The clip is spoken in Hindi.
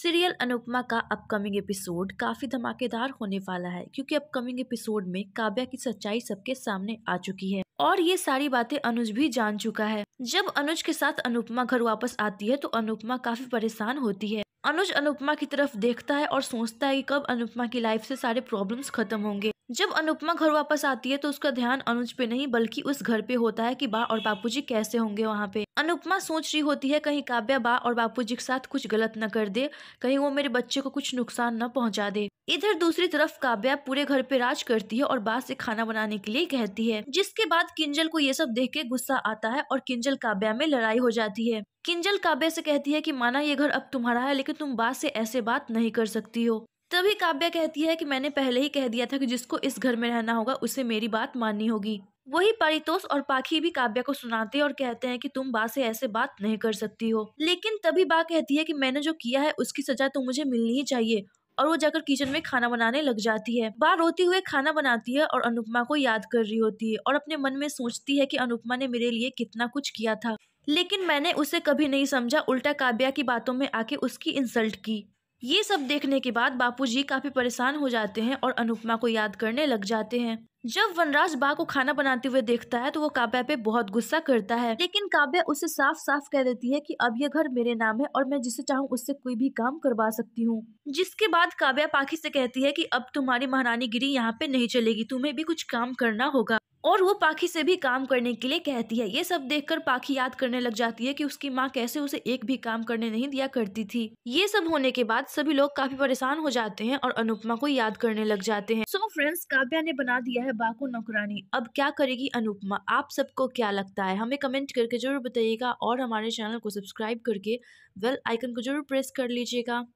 सीरियल अनुपमा का अपकमिंग एपिसोड काफ़ी धमाकेदार होने वाला है क्योंकि अपकमिंग एपिसोड में काव्या की सच्चाई सबके सामने आ चुकी है और ये सारी बातें अनुज भी जान चुका है जब अनुज के साथ अनुपमा घर वापस आती है तो अनुपमा काफी परेशान होती है अनुज अनुपमा की तरफ देखता है और सोचता है कि कब अनुपमा की लाइफ से सारे प्रॉब्लम्स खत्म होंगे जब अनुपमा घर वापस आती है तो उसका ध्यान अनुज पे नहीं बल्कि उस घर पे होता है कि बा और बापूजी कैसे होंगे वहाँ पे अनुपमा सोच रही होती है कहीं काव्या बा और बापूजी के साथ कुछ गलत न कर दे कहीं वो मेरे बच्चे को कुछ नुकसान न पहुँचा दे इधर दूसरी तरफ काव्या पूरे घर पे राज करती है और बा से खाना बनाने के लिए कहती है जिसके बाद किंजल को ये सब देख के गुस्सा आता है और किंजल काव्या में लड़ाई हो जाती है किंजल काव्या से कहती है कि माना ये घर अब तुम्हारा है लेकिन तुम बा से ऐसे बात नहीं कर सकती हो तभी काव्या कहती है कि मैंने पहले ही कह दिया था कि जिसको इस घर में रहना होगा उसे मेरी बात माननी होगी वही परितोष और पाखी भी काव्या को सुनाते और कहते हैं कि तुम बा से ऐसे बात नहीं कर सकती हो लेकिन तभी बा कहती है कि मैंने जो किया है उसकी सजा तो मुझे मिलनी ही चाहिए और वो जाकर किचन में खाना बनाने लग जाती है बा रोती हुए खाना बनाती है और अनुपमा को याद कर रही होती है और अपने मन में सोचती है कि अनुपमा ने मेरे लिए कितना कुछ किया था लेकिन मैंने उसे कभी नहीं समझा उल्टा काव्या की बातों में आके उसकी इंसल्ट की ये सब देखने के बाद बापूजी काफी परेशान हो जाते हैं और अनुपमा को याद करने लग जाते हैं जब वनराज बा को खाना बनाते हुए देखता है तो वो काव्या पे बहुत गुस्सा करता है लेकिन काव्या उसे साफ साफ कह देती है कि अब ये घर मेरे नाम है और मैं जिसे चाहूँ उससे कोई भी काम करवा सकती हूँ जिसके बाद काव्या पाखी से कहती है कि अब तुम्हारी महारानी गिरी यहाँ पे नहीं चलेगी तुम्हें भी कुछ काम करना होगा और वो पाखी से भी काम करने के लिए कहती है ये सब देखकर पाखी याद करने लग जाती है कि उसकी माँ कैसे उसे एक भी काम करने नहीं दिया करती थी ये सब होने के बाद सभी लोग काफी परेशान हो जाते हैं और अनुपमा को याद करने लग जाते हैं सो फ्रेंड्स काव्या ने बना दिया है बाको नौकरानी अब क्या करेगी अनुपमा आप सबको क्या लगता है हमें कमेंट करके जरूर बताइएगा और हमारे चैनल को सब्सक्राइब करके बेल आइकन को जरूर प्रेस कर लीजिएगा